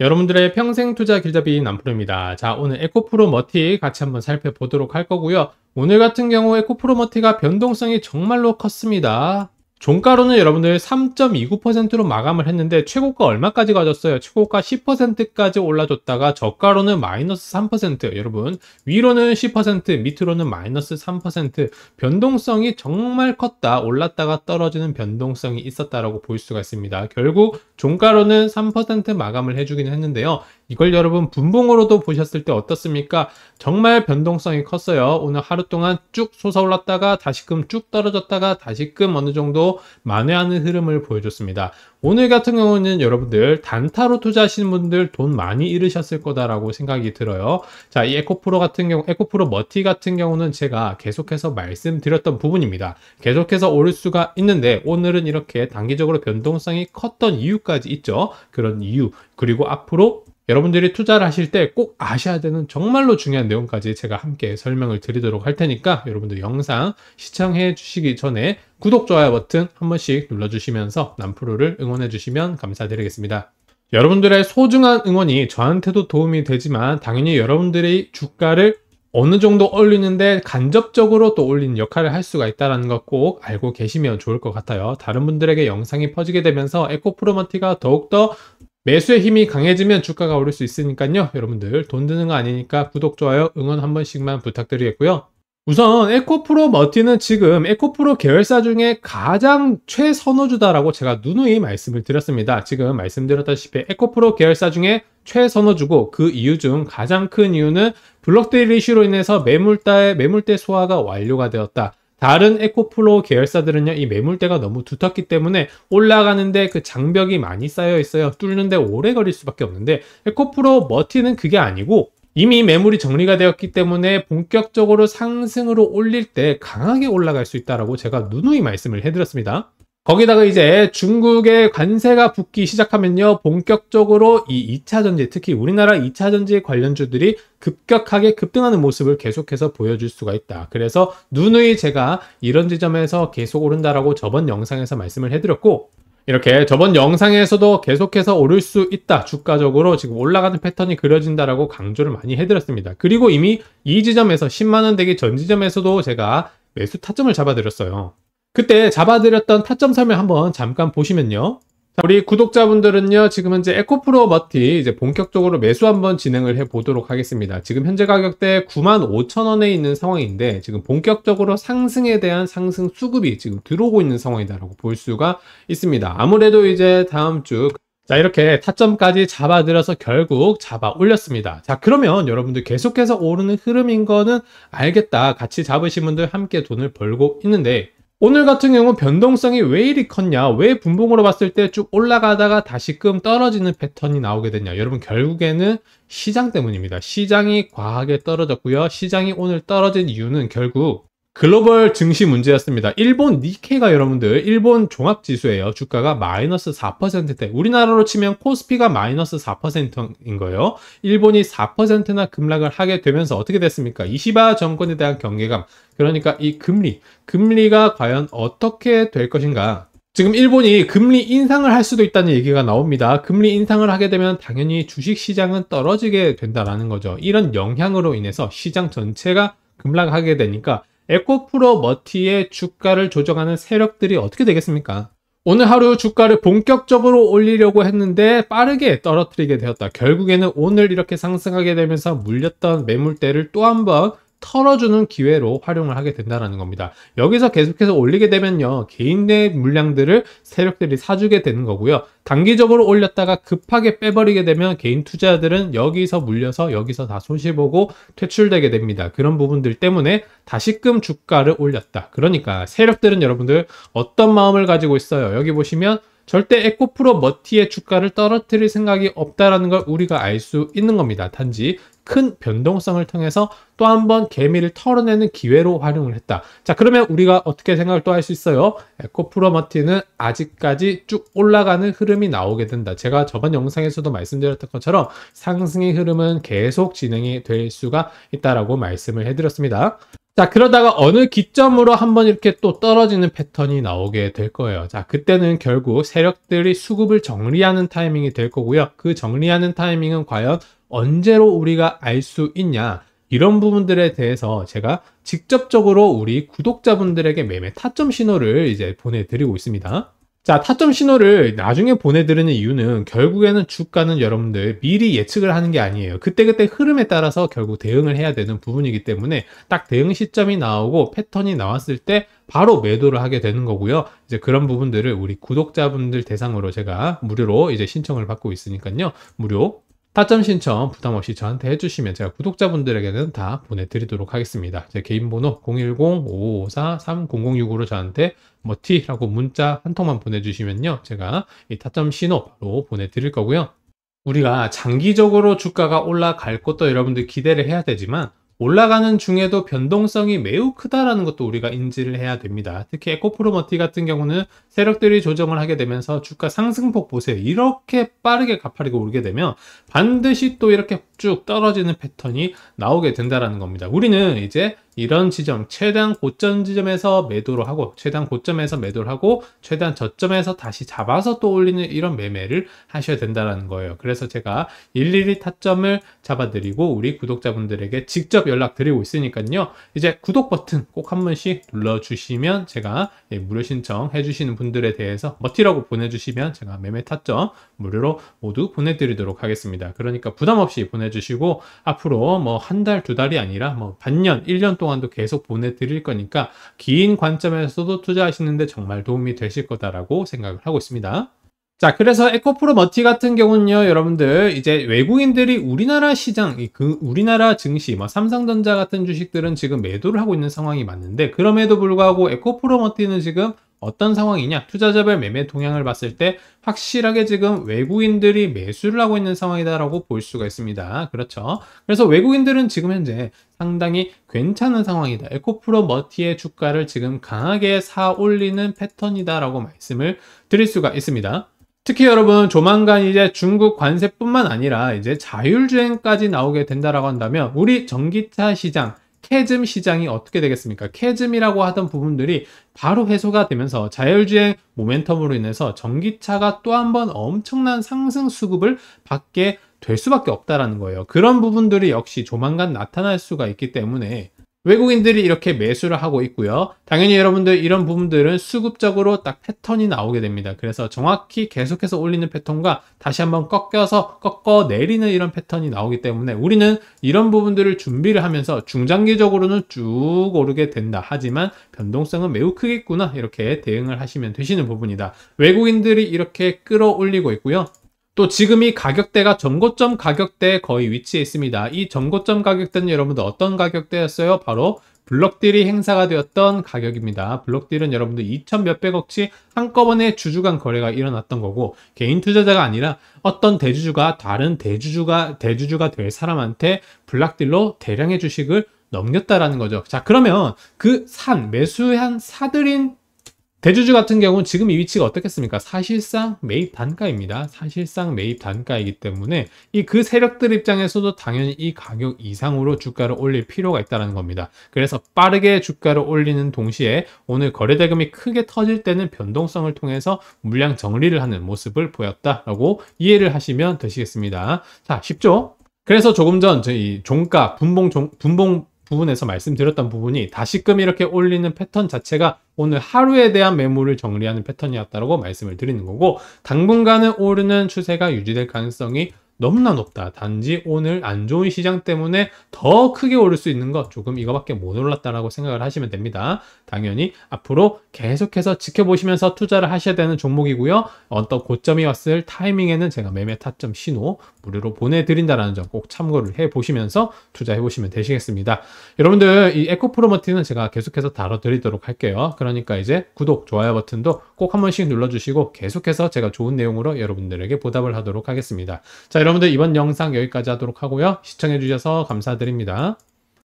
여러분들의 평생 투자 길잡이 남프로입니다. 자 오늘 에코프로 머티 같이 한번 살펴보도록 할 거고요. 오늘 같은 경우 에코프로 머티가 변동성이 정말로 컸습니다. 종가로는 여러분들 3.29%로 마감을 했는데 최고가 얼마까지 가졌어요? 최고가 10%까지 올라줬다가 저가로는 마이너스 3% 여러분 위로는 10% 밑으로는 마이너스 3% 변동성이 정말 컸다 올랐다가 떨어지는 변동성이 있었다라고 볼 수가 있습니다. 결국 종가로는 3% 마감을 해주긴 했는데요. 이걸 여러분 분봉으로도 보셨을 때 어떻습니까? 정말 변동성이 컸어요. 오늘 하루 동안 쭉 솟아올랐다가 다시금 쭉 떨어졌다가 다시금 어느 정도 만회하는 흐름을 보여줬습니다. 오늘 같은 경우는 여러분들 단타로 투자하시는 분들 돈 많이 잃으셨을 거다라고 생각이 들어요. 자, 이 에코프로 같은 경우, 에코프로 머티 같은 경우는 제가 계속해서 말씀드렸던 부분입니다. 계속해서 오를 수가 있는데 오늘은 이렇게 단기적으로 변동성이 컸던 이유까지 있죠. 그런 이유, 그리고 앞으로 여러분들이 투자를 하실 때 꼭 아셔야 되는 정말로 중요한 내용까지 제가 함께 설명을 드리도록 할 테니까 여러분들 영상 시청해 주시기 전에 구독, 좋아요 버튼 한 번씩 눌러주시면서 남프로를 응원해 주시면 감사드리겠습니다. 여러분들의 소중한 응원이 저한테도 도움이 되지만 당연히 여러분들의 주가를 어느 정도 올리는데 간접적으로 또 올리는 역할을 할 수가 있다는 것 꼭 알고 계시면 좋을 것 같아요. 다른 분들에게 영상이 퍼지게 되면서 에코프로마티가 더욱더 매수의 힘이 강해지면 주가가 오를 수 있으니까요. 여러분들 돈 드는 거 아니니까 구독, 좋아요, 응원 한 번씩만 부탁드리겠고요. 우선 에코프로 머티는 지금 에코프로 계열사 중에 가장 최선호주다라고 제가 누누이 말씀을 드렸습니다. 지금 말씀드렸다시피 에코프로 계열사 중에 최선호주고 그 이유 중 가장 큰 이유는 블록데일 이슈로 인해서 매물대 매물대 소화가 완료가 되었다. 다른 에코플로우 계열사들은요 이 매물대가 너무 두텁기 때문에 올라가는데 그 장벽이 많이 쌓여 있어요 뚫는데 오래 걸릴 수밖에 없는데 에코플로우 머티는 그게 아니고 이미 매물이 정리가 되었기 때문에 본격적으로 상승으로 올릴 때 강하게 올라갈 수 있다라고 제가 누누이 말씀을 해드렸습니다. 거기다가 이제 중국의 관세가 붙기 시작하면요. 본격적으로 이 2차전지, 특히 우리나라 2차전지 관련주들이 급격하게 급등하는 모습을 계속해서 보여줄 수가 있다. 그래서 누누이 제가 이런 지점에서 계속 오른다라고 저번 영상에서 말씀을 해드렸고 이렇게 저번 영상에서도 계속해서 오를 수 있다. 주가적으로 지금 올라가는 패턴이 그려진다라고 강조를 많이 해드렸습니다. 그리고 이미 이 지점에서 10만원 대기 전 지점에서도 제가 매수 타점을 잡아드렸어요. 그때 잡아드렸던 타점 설명 한번 잠깐 보시면요. 우리 구독자분들은요 지금 현재 에코프로 머티 이제 본격적으로 매수 한번 진행을 해 보도록 하겠습니다 지금 현재 가격대 95,000원에 있는 상황인데 지금 본격적으로 상승에 대한 상승 수급이 지금 들어오고 있는 상황이다라고 볼 수가 있습니다 아무래도 이제 다음 주자 이렇게 타점까지 잡아들여서 결국 잡아 올렸습니다 자 그러면 여러분들 계속해서 오르는 흐름인 거는 알겠다 같이 잡으신 분들 함께 돈을 벌고 있는데 오늘 같은 경우 변동성이 왜 이리 컸냐 왜 분봉으로 봤을 때 쭉 올라가다가 다시금 떨어지는 패턴이 나오게 됐냐 여러분 결국에는 시장 때문입니다 시장이 과하게 떨어졌고요 시장이 오늘 떨어진 이유는 결국 글로벌 증시 문제였습니다. 일본 니케이가 여러분들 일본 종합지수예요. 주가가 마이너스 4%대 우리나라로 치면 코스피가 마이너스 4%인 거예요. 일본이 4%나 급락을 하게 되면서 어떻게 됐습니까? 이시바 정권에 대한 경계감 그러니까 이 금리 금리가 과연 어떻게 될 것인가 지금 일본이 금리 인상을 할 수도 있다는 얘기가 나옵니다. 금리 인상을 하게 되면 당연히 주식시장은 떨어지게 된다라는 거죠. 이런 영향으로 인해서 시장 전체가 급락하게 되니까 에코프로 머티의 주가를 조정하는 세력들이 어떻게 되겠습니까? 오늘 하루 주가를 본격적으로 올리려고 했는데 빠르게 떨어뜨리게 되었다. 결국에는 오늘 이렇게 상승하게 되면서 물렸던 매물대를 또 한번 털어주는 기회로 활용을 하게 된다는 겁니다. 여기서 계속해서 올리게 되면요. 개인 의 물량들을 세력들이 사주게 되는 거고요. 단기적으로 올렸다가 급하게 빼버리게 되면 개인 투자들은 여기서 물려서 여기서 다 손실보고 퇴출되게 됩니다. 그런 부분들 때문에 다시금 주가를 올렸다. 그러니까 세력들은 여러분들 어떤 마음을 가지고 있어요. 여기 보시면 절대 에코프로 머티의 주가를 떨어뜨릴 생각이 없다라는 걸 우리가 알 수 있는 겁니다. 단지 큰 변동성을 통해서 또 한 번 개미를 털어내는 기회로 활용을 했다. 자 그러면 우리가 어떻게 생각을 또 할 수 있어요? 에코프로머티는 아직까지 쭉 올라가는 흐름이 나오게 된다. 제가 저번 영상에서도 말씀드렸던 것처럼 상승의 흐름은 계속 진행이 될 수가 있다라고 말씀을 해드렸습니다. 자 그러다가 어느 기점으로 한번 이렇게 또 떨어지는 패턴이 나오게 될 거예요 자 그때는 결국 세력들이 수급을 정리하는 타이밍이 될 거고요 그 정리하는 타이밍은 과연 언제로 우리가 알 수 있냐 이런 부분들에 대해서 제가 직접적으로 우리 구독자분들에게 매매 타점 신호를 이제 보내드리고 있습니다 자, 타점 신호를 나중에 보내드리는 이유는 결국에는 주가는 여러분들 미리 예측을 하는 게 아니에요. 그때그때 흐름에 따라서 결국 대응을 해야 되는 부분이기 때문에 딱 대응 시점이 나오고 패턴이 나왔을 때 바로 매도를 하게 되는 거고요. 이제 그런 부분들을 우리 구독자분들 대상으로 제가 무료로 이제 신청을 받고 있으니까요. 무료 타점 신청 부담 없이 저한테 해주시면 제가 구독자분들에게는 다 보내드리도록 하겠습니다. 제 개인 번호 0 1 0 5 5 4 3 0 0 6으로 저한테 뭐 T라고 문자 한 통만 보내주시면요. 제가 이 타점 신호 바로 보내드릴 거고요. 우리가 장기적으로 주가가 올라갈 것도 여러분들 기대를 해야 되지만 올라가는 중에도 변동성이 매우 크다라는 것도 우리가 인지를 해야 됩니다. 특히 에코프로머티 같은 경우는 세력들이 조정을 하게 되면서 주가 상승폭 보세요. 이렇게 빠르게 가파르게 오르게 되면 반드시 또 이렇게 쭉 떨어지는 패턴이 나오게 된다라는 겁니다. 우리는 이제 이런 지점 최대한 고점 지점에서 매도를 하고 최대한 고점에서 매도를 하고 최대한 저점에서 다시 잡아서 또 올리는 이런 매매를 하셔야 된다는 거예요 그래서 제가 일일이 타점을 잡아드리고 우리 구독자분들에게 직접 연락드리고 있으니까요 이제 구독 버튼 꼭 한 번씩 눌러주시면 제가 예, 무료 신청 해주시는 분들에 대해서 멋티라고 보내주시면 제가 매매 타점 무료로 모두 보내드리도록 하겠습니다 그러니까 부담 없이 보내주시고 앞으로 뭐 한 달 두 달이 아니라 뭐 반년 1년 동안 동안도 계속 보내드릴 거니까 긴 관점에서도 투자하시는데 정말 도움이 되실 거다라고 생각을 하고 있습니다. 자 그래서 에코프로 머티 같은 경우는요 여러분들 이제 외국인들이 우리나라 시장 그 우리나라 증시 뭐 삼성전자 같은 주식들은 지금 매도를 하고 있는 상황이 맞는데 그럼에도 불구하고 에코프로 머티는 지금 어떤 상황이냐? 투자자별 매매 동향을 봤을 때 확실하게 지금 외국인들이 매수를 하고 있는 상황이다라고 볼 수가 있습니다. 그렇죠. 그래서 외국인들은 지금 현재 상당히 괜찮은 상황이다. 에코프로 머티의 주가를 지금 강하게 사 올리는 패턴이다라고 말씀을 드릴 수가 있습니다. 특히 여러분 조만간 이제 중국 관세뿐만 아니라 이제 자율주행까지 나오게 된다라고 한다면 우리 전기차 시장 캐즘 시장이 어떻게 되겠습니까? 캐즘이라고 하던 부분들이 바로 해소가 되면서 자율주행 모멘텀으로 인해서 전기차가 또 한 번 엄청난 상승 수급을 받게 될 수밖에 없다라는 거예요. 그런 부분들이 역시 조만간 나타날 수가 있기 때문에 외국인들이 이렇게 매수를 하고 있고요. 당연히 여러분들 이런 부분들은 수급적으로 딱 패턴이 나오게 됩니다. 그래서 정확히 계속해서 올리는 패턴과 다시 한번 꺾여서 꺾어 내리는 이런 패턴이 나오기 때문에 우리는 이런 부분들을 준비를 하면서 중장기적으로는 쭉 오르게 된다. 하지만 변동성은 매우 크겠구나. 이렇게 대응을 하시면 되시는 부분이다. 외국인들이 이렇게 끌어올리고 있고요. 또 지금 이 가격대가 전고점 가격대에 거의 위치해 있습니다. 이 전고점 가격대는 여러분들 어떤 가격대였어요? 바로 블럭딜이 행사가 되었던 가격입니다. 블럭딜은 여러분들 2천 몇백억치 한꺼번에 주주간 거래가 일어났던 거고 개인 투자자가 아니라 어떤 대주주가 다른 대주주가 대주주가 될 사람한테 블록딜로 대량의 주식을 넘겼다라는 거죠. 자 그러면 그 산 매수한 사들인 대주주 같은 경우는 지금 이 위치가 어떻겠습니까? 사실상 매입 단가입니다. 사실상 매입 단가이기 때문에 이 그 세력들 입장에서도 당연히 이 가격 이상으로 주가를 올릴 필요가 있다는 겁니다. 그래서 빠르게 주가를 올리는 동시에 오늘 거래대금이 크게 터질 때는 변동성을 통해서 물량 정리를 하는 모습을 보였다라고 이해를 하시면 되시겠습니다. 자, 쉽죠? 그래서 조금 전 저희 종가 분봉 종, 분봉 부분에서 말씀드렸던 부분이 다시금 이렇게 올리는 패턴 자체가 오늘 하루에 대한 매물을 정리하는 패턴이었다고 말씀을 드리는 거고 당분간은 오르는 추세가 유지될 가능성이 너무나 높다. 단지 오늘 안 좋은 시장 때문에 더 크게 오를 수 있는 것 조금 이거밖에 못 올랐다라고 생각을 하시면 됩니다. 당연히 앞으로 계속해서 지켜보시면서 투자를 하셔야 되는 종목이고요. 어떤 고점이 왔을 타이밍에는 제가 매매 타점 신호 무료로 보내드린다라는 점 꼭 참고를 해보시면서 투자해보시면 되시겠습니다. 여러분들 이 에코프로머티는 제가 계속해서 다뤄드리도록 할게요. 그러니까 이제 구독, 좋아요 버튼도 꼭 한 번씩 눌러주시고 계속해서 제가 좋은 내용으로 여러분들에게 보답을 하도록 하겠습니다. 자 여러분들 이번 영상 여기까지 하도록 하고요. 시청해주셔서 감사드립니다.